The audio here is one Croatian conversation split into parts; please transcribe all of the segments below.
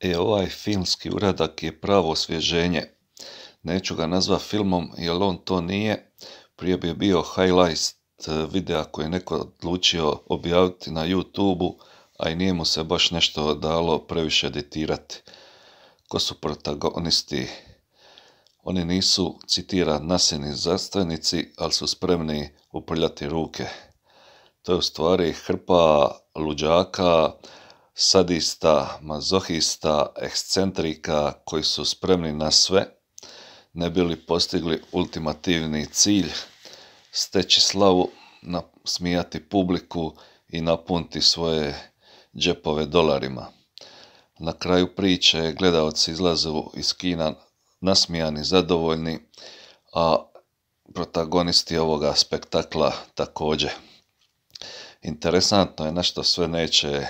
E, ovaj filmski uradak je pravo osvježenje. Neću ga nazva filmom, jer on to nije. Prije bi bio highlight e, videa koji je neko odlučio objaviti na YouTube-u, a i nije mu se baš nešto dalo previše editirati. Ko su protagonisti? Oni nisu, citira, nasilni zastavnici, ali su spremni uprljati ruke. To je u stvari hrpa luđaka, sadista, mazohista, ekscentrika koji su spremni na sve, ne bili postigli ultimativni cilj, steći slavu, smijati publiku i napunti svoje džepove dolarima. Na kraju priče gledalci izlaze iz kina nasmijani, zadovoljni, a protagonisti ovoga spektakla također. Interesantno je na što sve neće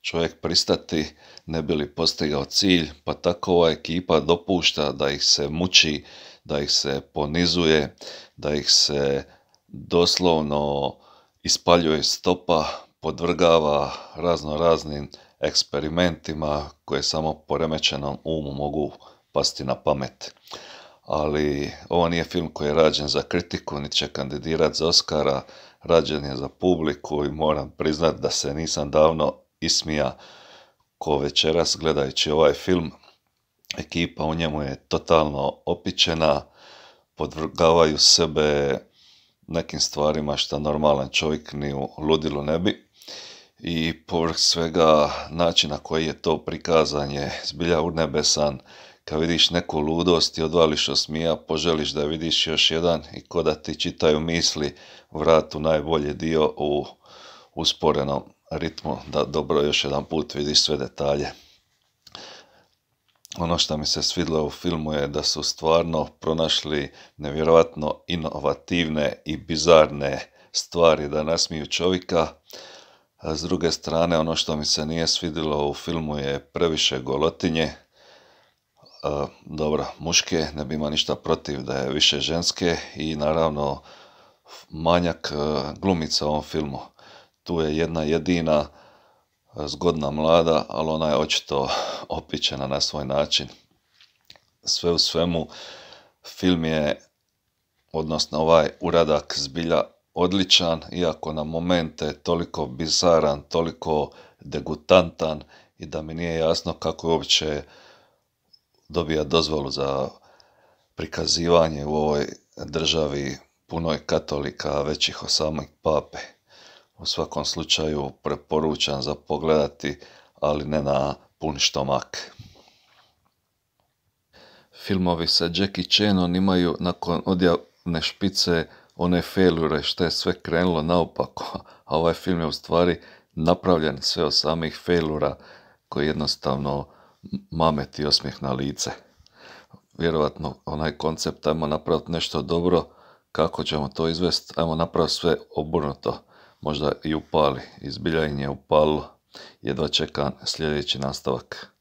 čovjek pristati ne bi li postigao cilj, pa tako ova ekipa dopušta da ih se muči, da ih se ponizuje, da ih se doslovno ispaljuje stopa, podvrgava razno raznim eksperimentima koje samo poremećenom umu mogu pasti na pamet. Ali ovo nije film koji je rađen za kritiku, niti će kandidirat za Oscara, rađen je za publiku i moram priznat da se nisam davno ismija ko večeras gledajući ovaj film. Ekipa u njemu je totalno opičena, podvrgavaju sebe nekim stvarima što normalan čovjek ni u ludilu ne bi. I povrh svega načina koji je to prikazan je zbilja urnebesan. Kad vidiš neku ludost i odvališ od smija, poželiš da vidiš još jedan i ko da ti čitaju misli, vrat u najbolji dio u usporenom ritmu da dobro još jedan put vidiš sve detalje. Ono što mi se svidlo u filmu je da su stvarno pronašli nevjerojatno inovativne i bizarne stvari da nasmiju čovjeka. A s druge strane, ono što mi se nije svidilo u filmu je previše golotinje. E, dobro, muške, ne bi imao ništa protiv da je više ženske i naravno manjak glumica u ovom filmu tu je jedna jedina e, zgodna mlada, ali ona je očito opičena na svoj način. Sve u svemu, film je, odnosno ovaj uradak zbilja odličan, iako na momente toliko bizaran, toliko degutantan i da mi nije jasno kako je uopće dobija dozvolu za prikazivanje u ovoj državi punoj katolika većih osamih pape u svakom slučaju preporučam za pogledati, ali ne na pun štomak. Filmovi sa Jackie Chanom imaju nakon odjavne špice one failure što je sve krenulo naopako, a ovaj film je u stvari napravljen sve od samih failura koji jednostavno mame ti osmijeh na lice. Vjerovatno onaj koncept ajmo napraviti nešto dobro, kako ćemo to izvesti, ajmo napraviti sve obrnuto možda i upali. I zbilja je upalo, Jedva čekam sljedeći nastavak.